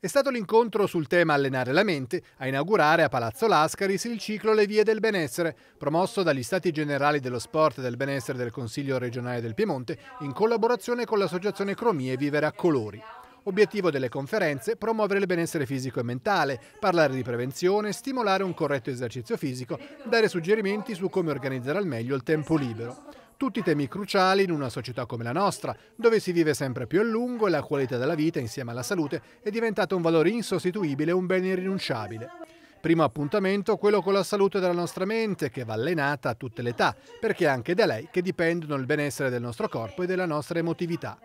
È stato l'incontro sul tema Allenare la mente a inaugurare a Palazzo Lascaris il ciclo Le vie del benessere, promosso dagli Stati Generali dello Sport e del Benessere del Consiglio regionale del Piemonte in collaborazione con l'associazione Cromie Vivere a Colori. Obiettivo delle conferenze, promuovere il benessere fisico e mentale, parlare di prevenzione, stimolare un corretto esercizio fisico, dare suggerimenti su come organizzare al meglio il tempo libero. Tutti temi cruciali in una società come la nostra, dove si vive sempre più a lungo e la qualità della vita insieme alla salute è diventata un valore insostituibile e un bene irrinunciabile. Primo appuntamento quello con la salute della nostra mente che va allenata a tutte le età, perché è anche da lei che dipendono il benessere del nostro corpo e della nostra emotività.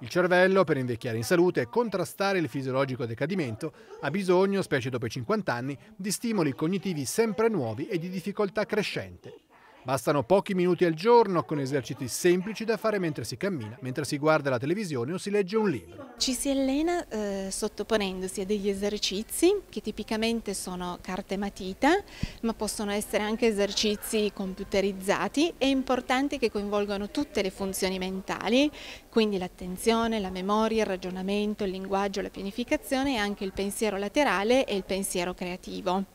Il cervello, per invecchiare in salute e contrastare il fisiologico decadimento, ha bisogno, specie dopo i 50 anni, di stimoli cognitivi sempre nuovi e di difficoltà crescente. Bastano pochi minuti al giorno con eserciti semplici da fare mentre si cammina, mentre si guarda la televisione o si legge un libro. Ci si allena eh, sottoponendosi a degli esercizi che tipicamente sono carte matita, ma possono essere anche esercizi computerizzati È importante che coinvolgano tutte le funzioni mentali, quindi l'attenzione, la memoria, il ragionamento, il linguaggio, la pianificazione e anche il pensiero laterale e il pensiero creativo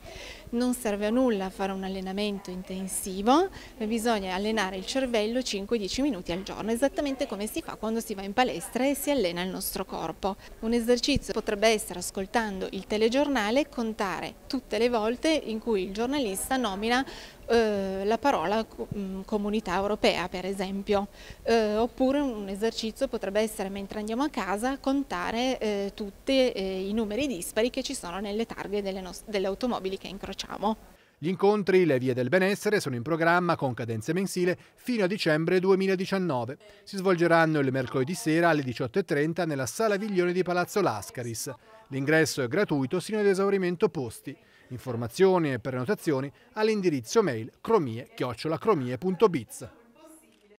non serve a nulla fare un allenamento intensivo, bisogna allenare il cervello 5-10 minuti al giorno, esattamente come si fa quando si va in palestra e si allena il nostro corpo. Un esercizio potrebbe essere ascoltando il telegiornale contare tutte le volte in cui il giornalista nomina eh, la parola mm, comunità europea per esempio, eh, oppure un esercizio potrebbe essere mentre andiamo a casa contare eh, tutti eh, i numeri dispari che ci sono nelle targhe delle, delle automobili che incrociamo. Gli incontri Le vie del benessere sono in programma con cadenza mensile fino a dicembre 2019. Si svolgeranno il mercoledì sera alle 18.30 nella Sala Viglione di Palazzo Lascaris. L'ingresso è gratuito sino ad esaurimento posti. Informazioni e prenotazioni all'indirizzo mail cromie-cromie.biz.